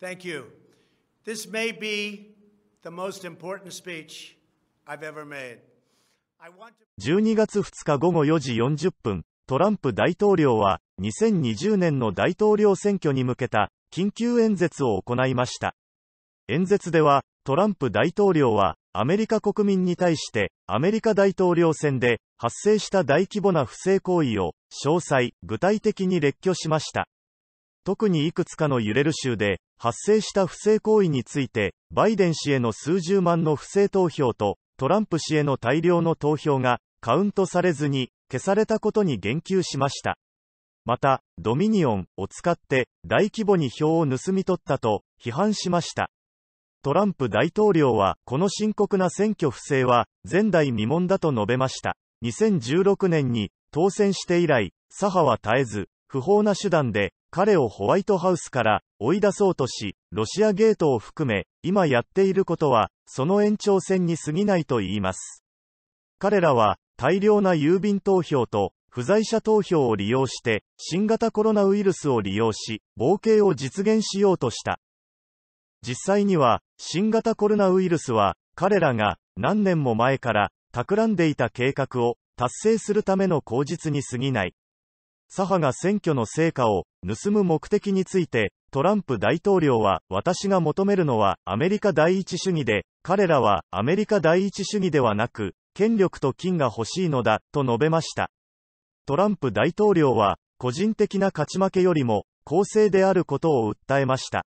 Thank you. This may be the most important speech I've ever made. 12月2日午後4時40分、トランプ大統領は2020年の大統領選挙に向けた緊急演説を行いました。演説では、トランプ大統領はアメリカ国民に対してアメリカ大統領選で発生した大規模な不正行為を詳細、具体的に列挙しました。特にいくつかの揺れる州で、発生した不正行為について、バイデン氏への数十万の不正投票と、トランプ氏への大量の投票が、カウントされずに、消されたことに言及しました。また、ドミニオンを使って大規模に票を盗み取ったと批判しました。トランプ大統領は、この深刻な選挙不正は前代未聞だと述べました。2016年に当選して以来、左派は絶えず、不法な手段で彼をホワイトハウスから追い出そうとし、ロシアゲートを含め、今やっていることは、その延長線に過ぎないと言います。彼らは、大量な郵便投票と、不在者投票を利用して、新型コロナウイルスを利用し、冒険を実現しようとした。実際には、新型コロナウイルスは、彼らが何年も前から企んでいた計画を達成するための口実に過ぎない。左派が選挙の成果を盗む目的について、トランプ大統領は、私が求めるのはアメリカ第一主義で、彼らはアメリカ第一主義ではなく、権力と金が欲しいのだ、と述べました。トランプ大統領は、個人的な勝ち負けよりも、公正であることを訴えました。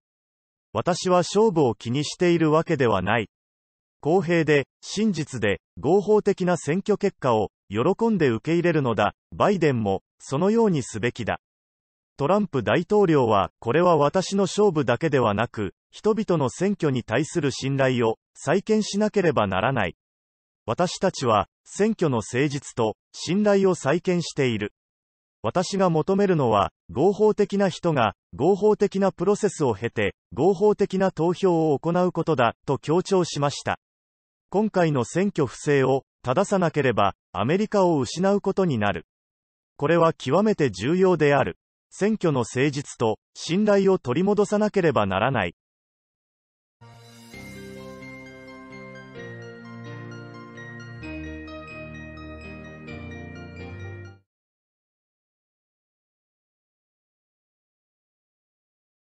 私は勝負を気にしているわけではない。公平で、真実で、合法的な選挙結果を、喜んで受け入れるのだ。バイデンも、そのようにすべきだ。トランプ大統領は、これは私の勝負だけではなく、人々の選挙に対する信頼を再建しなければならない。私たちは、選挙の誠実と信頼を再建している。私が求めるのは、合法的な人が、合法的なプロセスを経て、合法的な投票を行うことだ、と強調しました。今回の選挙不正を、正さなければ、アメリカを失うことになる。これは極めて重要である。選挙の誠実と信頼を取り戻さなければならない。